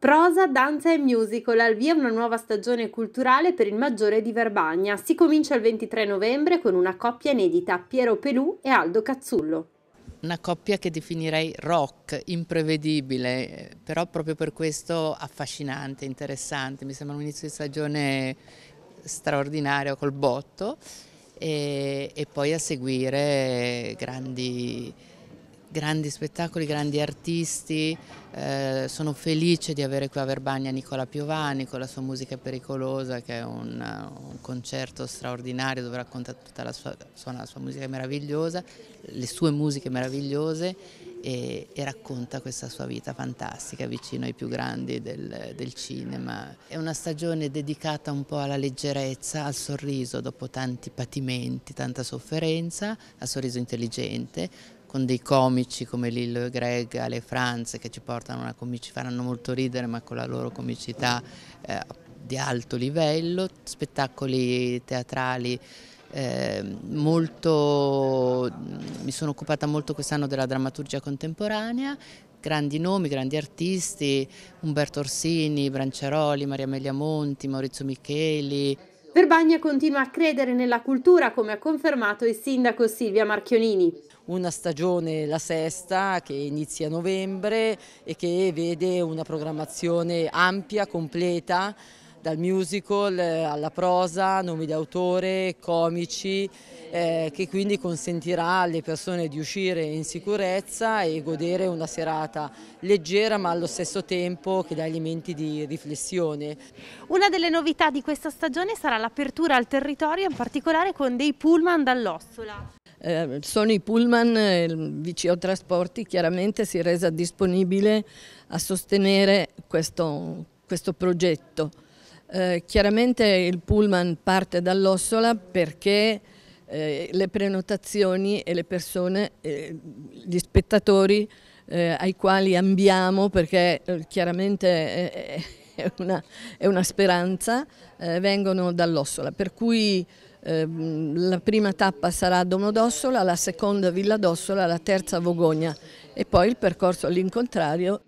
Prosa, danza e musical, al via una nuova stagione culturale per il Maggiore di Verbagna. Si comincia il 23 novembre con una coppia inedita, Piero Pelù e Aldo Cazzullo. Una coppia che definirei rock, imprevedibile, però proprio per questo affascinante, interessante. Mi sembra un inizio di stagione straordinario col botto e, e poi a seguire grandi grandi spettacoli, grandi artisti, eh, sono felice di avere qui a Verbagna Nicola Piovani con la sua musica pericolosa che è un, un concerto straordinario dove racconta tutta la sua, la sua, musica meravigliosa, le sue musiche meravigliose e, e, racconta questa sua vita fantastica vicino ai più grandi del, del cinema. È una stagione dedicata un po' alla leggerezza, al sorriso dopo tanti patimenti, tanta sofferenza, al sorriso intelligente, con dei comici come Lillo e Greg, alle Franze che ci portano una comicità, faranno molto ridere ma con la loro comicità eh, di alto livello, spettacoli teatrali eh, molto, mi sono occupata molto quest'anno della drammaturgia contemporanea, grandi nomi, grandi artisti, Umberto Orsini, Branciaroli, Maria Amelia Monti, Maurizio Micheli. Verbagna continua a credere nella cultura come ha confermato il sindaco Silvia Marchionini. Una stagione, la sesta, che inizia a novembre e che vede una programmazione ampia, completa, dal musical eh, alla prosa, nomi d'autore, comici, eh, che quindi consentirà alle persone di uscire in sicurezza e godere una serata leggera ma allo stesso tempo che dà elementi di riflessione. Una delle novità di questa stagione sarà l'apertura al territorio, in particolare con dei pullman dall'Ossola. Eh, sono i pullman, eh, il VCO Trasporti chiaramente si è resa disponibile a sostenere questo, questo progetto. Eh, chiaramente il pullman parte dall'Ossola perché eh, le prenotazioni e le persone, eh, gli spettatori eh, ai quali ambiamo perché eh, chiaramente è una, è, una, speranza, vengono dall'Ossola. Per cui ehm, la prima tappa sarà Domodossola, la seconda Villa d'Ossola, la terza Vogogna e poi il percorso all'incontrario